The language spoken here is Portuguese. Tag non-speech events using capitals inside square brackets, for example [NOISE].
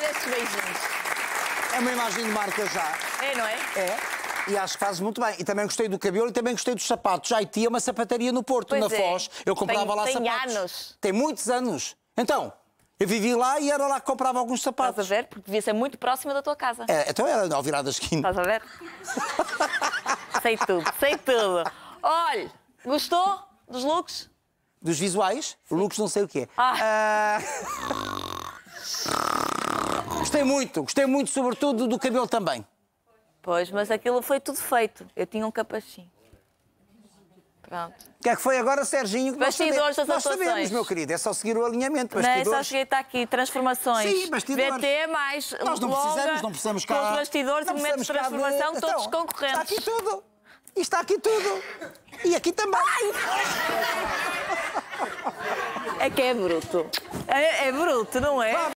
dar esses beijinhos. É uma imagem de marca já. É, não é? É. E acho que fazes muito bem. E também gostei do cabelo e também gostei dos sapatos. Já tinha é uma sapataria no Porto, pois na é. Foz. Eu comprava tem, lá tem sapatos. Tem anos. Tem muitos anos. Então, eu vivi lá e era lá que comprava alguns sapatos. Estás a ver? Porque devia ser muito próxima da tua casa. É, então era ao virar da esquina. Estás a ver? [LAUGHS] sei tudo, sei tudo. Olha, gostou dos looks? Dos visuais? Sim. Looks não sei o que é. Ah. Uh... [LAUGHS] gostei muito, gostei muito, sobretudo, do cabelo também. Pois, mas aquilo foi tudo feito. Eu tinha um capachinho. Pronto. O que é que foi agora, Serginho? bastidores nós sabemos, das nós sabemos, meu querido, é só seguir o alinhamento. Bastidores. Não, é só cheguei está aqui, transformações. Sim, bastidores. BT mais Nós não longa, precisamos, não precisamos cá. Com os bastidores, momentos de transformação, de... todos então, concorrentes. Está aqui tudo. E está aqui tudo. E aqui também. Ai! É que é bruto. É, é bruto, não é? Vá.